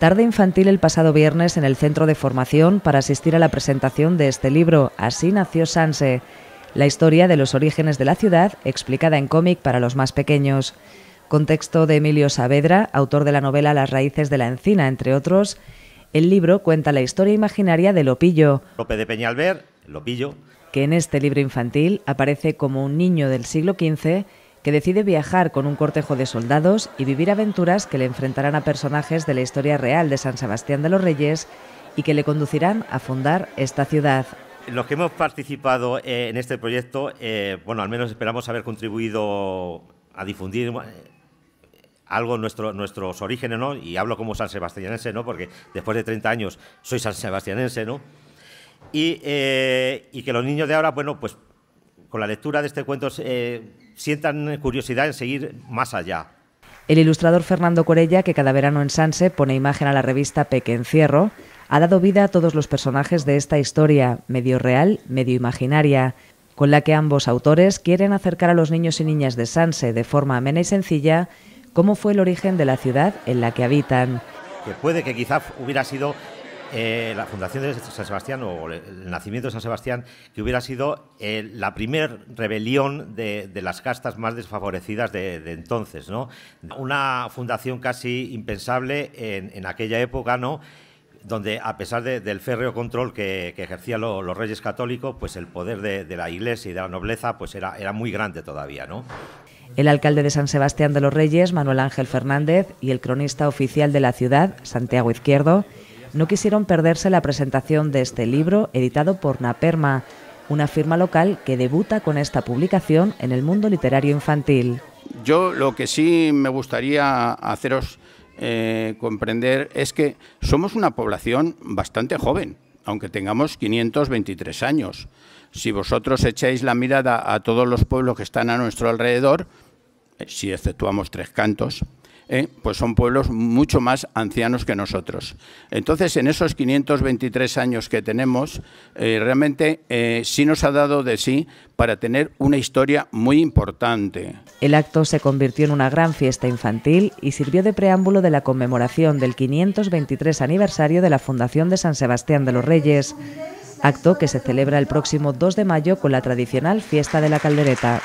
tarde infantil el pasado viernes en el centro de formación para asistir a la presentación de este libro, Así nació Sanse, la historia de los orígenes de la ciudad explicada en cómic para los más pequeños. Contexto de Emilio Saavedra, autor de la novela Las raíces de la encina, entre otros, el libro cuenta la historia imaginaria de Lopillo. Lope de Peñalver, Lopillo. Que en este libro infantil aparece como un niño del siglo XV que decide viajar con un cortejo de soldados y vivir aventuras que le enfrentarán a personajes de la historia real de San Sebastián de los Reyes y que le conducirán a fundar esta ciudad. Los que hemos participado eh, en este proyecto, eh, bueno, al menos esperamos haber contribuido a difundir eh, algo nuestro, nuestros orígenes, ¿no? Y hablo como san sebastianense, ¿no? Porque después de 30 años soy san sebastianense, ¿no? Y, y que los niños de ahora, bueno, pues con la lectura de este cuento sientan curiosidad en seguir más allá. El ilustrador Fernando Corella, que cada verano en Sanse pone imagen a la revista Peque Encierro, ha dado vida a todos los personajes de esta historia, medio real, medio imaginaria, con la que ambos autores quieren acercar a los niños y niñas de Sanse de forma amena y sencilla cómo fue el origen de la ciudad en la que habitan. Que puede que quizás hubiera sido eh, la fundación de San Sebastián o el nacimiento de San Sebastián, que hubiera sido eh, la primera rebelión de, las castas más desfavorecidas de, entonces, ¿no? Una fundación casi impensable en, aquella época, ¿no? donde a pesar del férreo control que, ejercían los reyes católicos, pues el poder de, la iglesia y de la nobleza pues era, era muy grande todavía. ¿no? El alcalde de San Sebastián de los Reyes, Manuel Ángel Fernández, y el cronista oficial de la ciudad, Santiago Izquierdo, pues no quisieron perderse la presentación de este libro editado por Naperma, una firma local que debuta con esta publicación en el mundo literario infantil. Yo lo que sí me gustaría haceros eh, comprender es que somos una población bastante joven, aunque tengamos 523 años. Si vosotros echáis la mirada a todos los pueblos que están a nuestro alrededor, eh, si exceptuamos tres cantos, ¿eh? pues son pueblos mucho más ancianos que nosotros. Entonces, en esos 523 años que tenemos, eh, realmente eh, sí nos ha dado de sí para tener una historia muy importante. El acto se convirtió en una gran fiesta infantil y sirvió de preámbulo de la conmemoración del 523 aniversario de la Fundación de San Sebastián de los Reyes, acto que se celebra el próximo 2 de mayo con la tradicional fiesta de la caldereta.